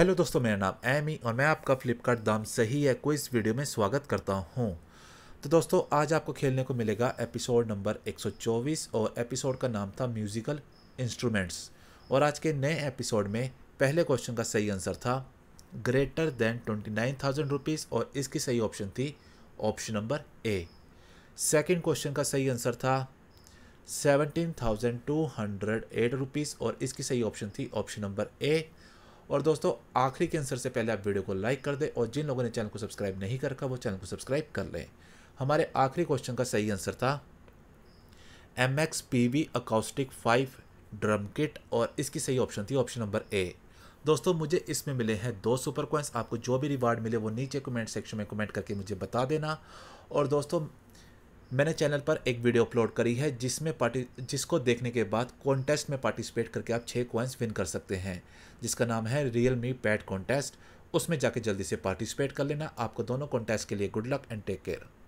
hello दोस्तों मेरा नाम एमी और मैं आपका फ्लिपकार्ट दाम सही है को इस वीडियो में स्वागत करता हूँ तो दोस्तों आज आपको खेलने को मिलेगा एपिसोड नंबर 124 और एपिसोड का नाम था म्यूज़िकल इंस्ट्रूमेंट्स और आज के नए एपिसोड में पहले क्वेश्चन का सही आंसर था greater than twenty nine thousand rupees और इसकी सही ऑप्शन थी option number A second question का सही आंसर था seventeen thousand two hundred eight rupees और इसकी सही ऑप्शन थी ऑप्शन नंबर ए और दोस्तों आखिरी के आंसर से पहले आप वीडियो को लाइक कर दें और जिन लोगों ने चैनल को सब्सक्राइब नहीं कर रखा वो चैनल को सब्सक्राइब कर लें हमारे आखिरी क्वेश्चन का सही आंसर था M X P V acoustic five drum kit और इसकी सही ऑप्शन थी ऑप्शन नंबर ए दोस्तों मुझे इसमें मिले हैं दो सुपर कॉइन्स आपको जो भी रिवार्ड मिले वो नीचे कमेंट सेक्शन में कमेंट करके मुझे बता देना और दोस्तों मैंने चैनल पर एक वीडियो अपलोड करी है जिसमें पार्टी जिसको देखने के बाद कॉन्टेस्ट में पार्टिसिपेट करके आप छः कॉइन्स विन कर सकते हैं जिसका नाम है रियल मी पैट कॉन्टेस्ट उसमें जाके जल्दी से पार्टिसिपेट कर लेना आपको दोनों कॉन्टेस्ट के लिए good luck and take care